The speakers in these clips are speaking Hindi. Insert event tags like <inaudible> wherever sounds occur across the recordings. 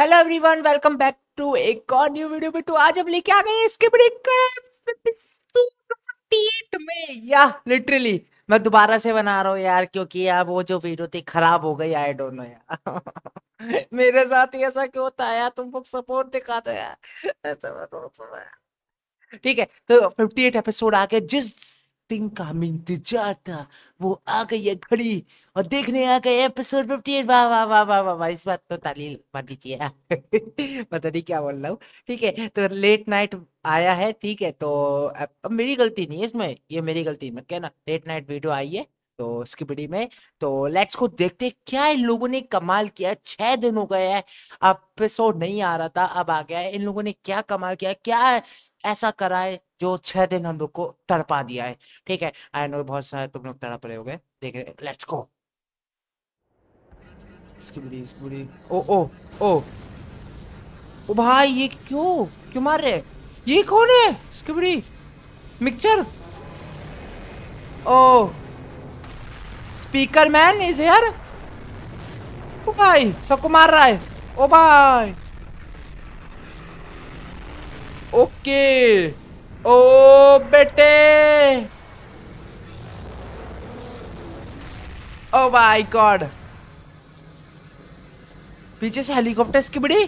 hello everyone welcome back to एक और न्यू वीडियो में तो आज हम लेके आ गए इसके एपिसोड में या लिटरली मैं दोबारा से बना रहा हूँ यार क्योंकि यार वो जो वीडियो थी खराब हो गई आई डोंट नो यार <laughs> मेरे साथ ही ऐसा क्यों होता है यार तुम लोग सपोर्ट दिखा दो यार ठीक है तो 58 एपिसोड आ गए जिस एक्टिंग का इंतजार था वो आ गई है घड़ी और देखने आ गए एपिसोड फिफ्टी वाह वाह वाह वाह वाह वाह इस बात तो ताली मार दीजिए <laughs> पता नहीं क्या बोल रहा हूँ ठीक है तो लेट नाइट आया है ठीक है तो अब मेरी गलती नहीं है इसमें ये मेरी गलती मत कहना लेट नाइट वीडियो आई है तो स्किबिडी में तो लेट्स को देखते क्या इन लोगों ने कमाल किया छह दिन हो गए हैं एपिसोड नहीं आ रहा था अब आ गया है इन लोगों ने क्या कमाल किया क्या ऐसा करा है जो छह दिन हम लोग को तड़पा दिया है ठीक है आई नो बहुत सारे तुम लोग तड़प रहे हो गए देख रहे लेट्स गो ओ ओ ओ ओ भाई ये क्यों क्यों मार रहे ये कौन है बुरी mixture oh speaker man is here oh भाई सबको मार रहा है ओ भाई ओके ओ बेटे ओ माय गॉड पीछे से हेलीकॉप्टर की बड़ी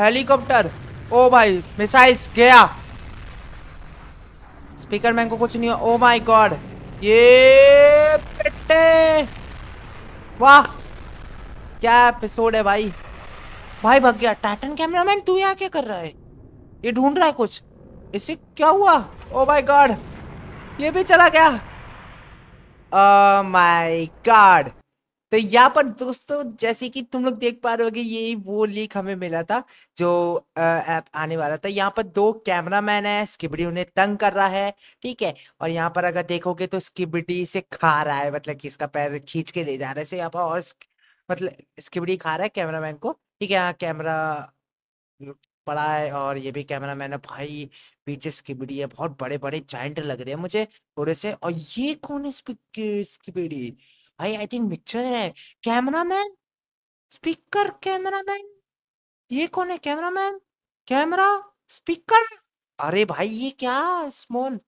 हेलीकॉप्टर ओ भाई मिसाइल्स गया स्पीकर मैन को कुछ नहीं हुआ ओ माय गॉड ये बेटे वाह क्या एपिसोड है भाई भाई भाग गया टाइटन कैमरामैन तू यहाँ क्या कर रहा है ये ढूंढ रहा है कुछ इसे क्या हुआ ओ माय गॉड ये भी चला गया माय oh गॉड तो यहाँ पर दोस्तों जैसे कि तुम लोग देख पा रहे होगे ये वो लीक हमें मिला था जो ऐप आने वाला था यहाँ पर दो कैमरा मैन है स्किबडी उन्हें तंग कर रहा है ठीक है और यहाँ पर अगर देखोगे तो स्किबडी से खा रहा है मतलब कि इसका पैर खींच के ले जा रहा है से यहाँ पर और मतलब स्किबडी खा रहा है कैमरा मैन को ठीक है यहाँ कैमरा पड़ा है और ये भी कैमरा मैन है भाई पीछे स्किबिडी है बहुत बड़े बड़े जाइंट लग रहे हैं मुझे थोड़े से और ये कौन है स्किबिडी भाई आई थिंक मिक्सर है camera man speaker camera man ये कौन है कैमरा मैन कैमरा स्पीकर अरे भाई ये क्या स्मॉल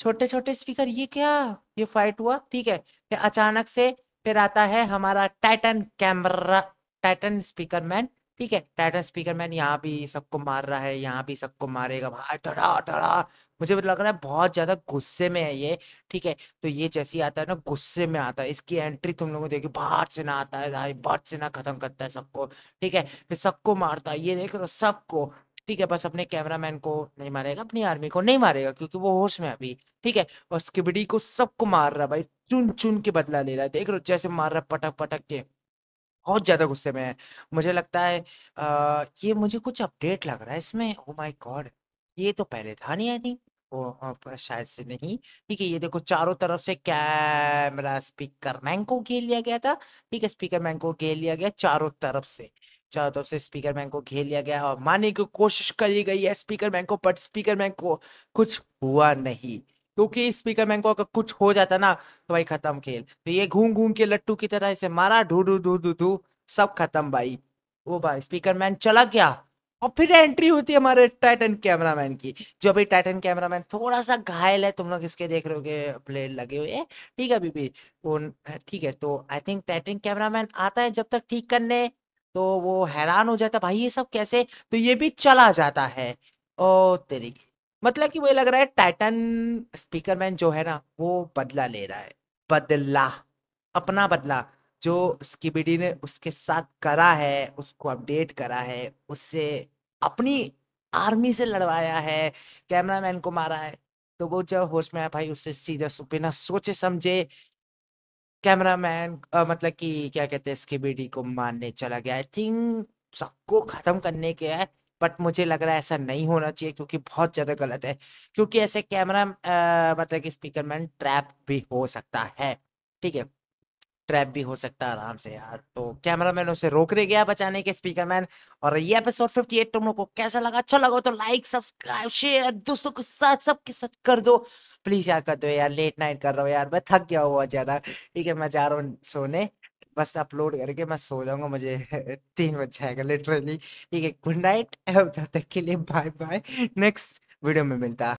छोटे छोटे स्पीकर ये क्या ये फाइट हुआ ठीक है फिर अचानक से फिर आता है हमारा Titan camera Titan speaker man ठीक है टाइटन स्पीकर मैन यहाँ भी सबको मार रहा है यहाँ भी सबको मारेगा भाई धड़ा धड़ा मुझे लग रहा है बहुत ज्यादा गुस्से में है ये ठीक है तो ये जैसे आता है ना गुस्से में आता है इसकी एंट्री तुम लोगों देखिए बाहर से ना आता है भाई बाहर से ना खत्म करता है सबको ठीक है फिर सबको मारता है ये देख लो सबको ठीक है बस अपने कैमरामैन को नहीं मारेगा अपनी आर्मी को नहीं मारेगा क्योंकि वो होश में अभी ठीक है और स्किबडी को सबको मार रहा है भाई चुन चुन के बदला ले रहा है देख लो जैसे मार रहा पटक पटक के बहुत ज़्यादा गुस्से में है मुझे लगता है आ, ये मुझे कुछ अपडेट लग रहा है इसमें ओ माय गॉड ये तो पहले था नहीं आई थिंक वो शायद से नहीं ठीक है ये देखो चारों तरफ से कैमरा स्पीकर मैंको घेर लिया गया था ठीक है स्पीकर मैंको घेर लिया गया चारों तरफ से चारों तरफ से स्पीकर मैन को घेर लिया गया और मारने की कोशिश करी गई है स्पीकर मैन को बट स्पीकर मैन को कुछ हुआ नहीं क्योंकि स्पीकर मैन को अगर कुछ हो जाता ना तो भाई खत्म खेल तो ये घूम घूम के लट्टू की तरह इसे मारा ढू ढू ढू ढू ढू सब खत्म भाई वो भाई स्पीकर मैन चला गया और फिर एंट्री होती है हमारे टाइटन कैमरामैन की जो अभी टाइटन कैमरामैन थोड़ा सा घायल है तुम लोग इसके देख रहे हो प्लेट लगे हुए ठीक है बीबी वो ठीक है तो आई थिंक टाइटन कैमरामैन आता है जब तक ठीक करने तो वो हैरान हो जाता भाई ये सब कैसे तो ये भी चला जाता है ओ तेरी मतलब कि मुझे लग रहा है टाइटन स्पीकर मैन जो है ना वो बदला ले रहा है बदला अपना बदला जो स्कीबीडी ने उसके साथ करा है उसको अपडेट करा है उससे अपनी आर्मी से लड़वाया है कैमरामैन को मारा है तो वो जब होश में आया भाई उससे सीधा बिना सोचे समझे कैमरामैन मतलब कि क्या कहते हैं स्कीबीडी को मारने चला गया आई थिंक सबको खत्म करने के है बट मुझे लग रहा है ऐसा नहीं होना चाहिए क्योंकि बहुत ज़्यादा गलत है क्योंकि ऐसे कैमरा मतलब कि स्पीकर मैन ट्रैप भी हो सकता है ठीक है ट्रैप भी हो सकता है आराम से यार तो कैमरा मैन उसे रोकने गया बचाने के स्पीकर मैन और ये एपिसोड एट तुम लोग को कैसा लगा अच्छा लगा तो लाइक सब्सक्राइब शेयर दोस्तों के साथ सबके साथ कर दो प्लीज यार कर दो यार लेट नाइट कर रहा हूँ यार मैं थक गया हुआ ज्यादा ठीक है मैं जा रहा हूँ सोने बस अपलोड करके मैं सो जाऊंगा मुझे <laughs> तीन बज जाएगा लिटरली ठीक है गुड नाइट तब तक के लिए बाय बाय नेक्स्ट वीडियो में मिलता